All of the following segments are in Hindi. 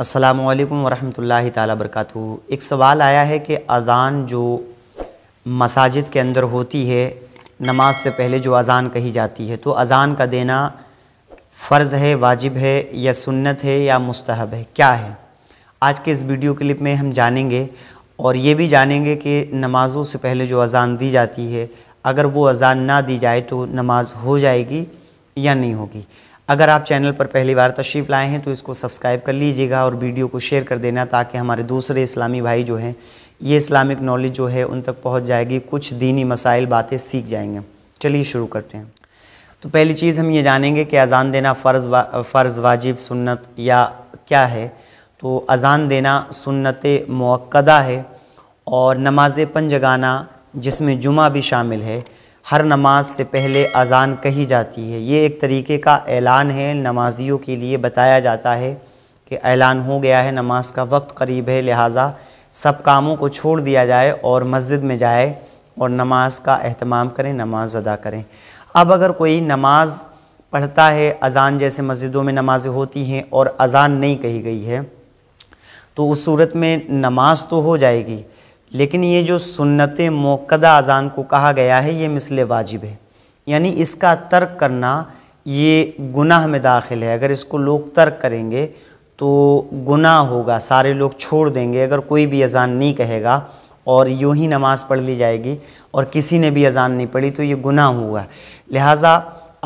अस्सलाम वालेकुम वरहमतुल्लाहि ताला बरकातहू एक सवाल आया है कि अज़ान जो मसाजिद के अंदर होती है नमाज से पहले जो अज़ान कही जाती है तो अज़ान का देना फ़र्ज़ है वाजिब है या सुन्नत है या मुस्तहब है क्या है आज के इस वीडियो क्लिप में हम जानेंगे और ये भी जानेंगे कि नमाज़ों से पहले जो अज़ान दी जाती है अगर वो अज़ान ना दी जाए तो नमाज हो जाएगी या नहीं होगी अगर आप चैनल पर पहली बार तशरीफ़ लाए हैं तो इसको सब्सक्राइब कर लीजिएगा और वीडियो को शेयर कर देना ताकि हमारे दूसरे इस्लामी भाई जो हैं ये इस्लामिक नॉलेज जो है उन तक पहुँच जाएगी कुछ दीनी मसाइल बातें सीख जाएंगे चलिए शुरू करते हैं तो पहली चीज़ हम ये जानेंगे कि अज़ान देना फ़र्ज़ वा, फ़र्ज़ वाजिब सुन्नत या क्या है तो अज़ान देना सुन्नत मौक़दा है और नमाज पन जगाना जिसमें जुमा भी शामिल है हर नमाज से पहले अज़ान कही जाती है ये एक तरीके का ऐलान है नमाजियों के लिए बताया जाता है कि ऐलान हो गया है नमाज का वक्त करीब है लिहाजा सब कामों को छोड़ दिया जाए और मस्जिद में जाए और नमाज का अहतमाम करें नमाज अदा करें अब अगर कोई नमाज पढ़ता है अज़ान जैसे मस्जिदों में नमाज़ें होती हैं और अज़ान नहीं कही गई है तो उस सूरत में नमाज तो हो जाएगी लेकिन ये जो सुन्नत मौकदा अज़ान को कहा गया है ये मिसल वाजिब है यानी इसका तर्क करना ये गुनाह में दाखिल है अगर इसको लोग तर्क करेंगे तो गुनाह होगा सारे लोग छोड़ देंगे अगर कोई भी अज़ान नहीं कहेगा और यूँ ही नमाज़ पढ़ ली जाएगी और किसी ने भी अज़ान नहीं पढ़ी तो ये गुनाह हुआ लिहाजा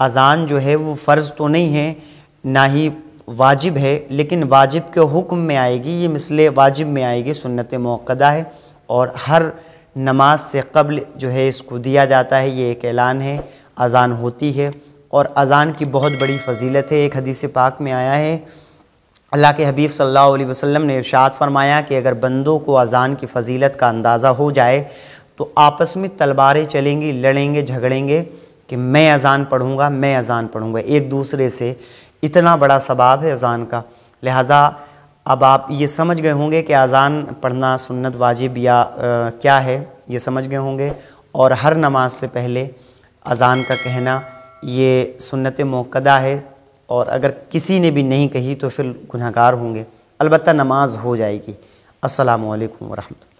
अज़ान जो है वो फ़र्ज़ तो नहीं है ना ही वाजिब है लेकिन वाजिब के हुक्म में आएगी ये मिसल वाजिब में आएगी सुन्नत मौक़दा है और हर नमाज से कबल जो है इसको दिया जाता है ये एक ऐलान है अज़ान होती है और अज़ान की बहुत बड़ी फजीलत है एक हदीस पाक में आया है अल्लाह के हबीब सल्लल्लाहु अलैहि वसल्लम ने इरशाद फरमाया कि अगर बंदों को अज़ान की फजीलत का अंदाज़ा हो जाए तो आपस में तलवारें चलेंगी लड़ेंगे झगड़ेंगे कि मैं अज़ान पढ़ूँगा मैं अज़ान पढ़ूँगा एक दूसरे से इतना बड़ा सबाब है अज़ान का लिहाजा अब आप ये समझ गए होंगे कि अज़ान पढ़ना सुन्नत वाजिब या आ, क्या है ये समझ गए होंगे और हर नमाज से पहले अज़ान का कहना ये सुन्नत मौक़दा है और अगर किसी ने भी नहीं कही तो फिर गुनाहगार होंगे अलबत्त नमाज हो जाएगी असलकम वरहमल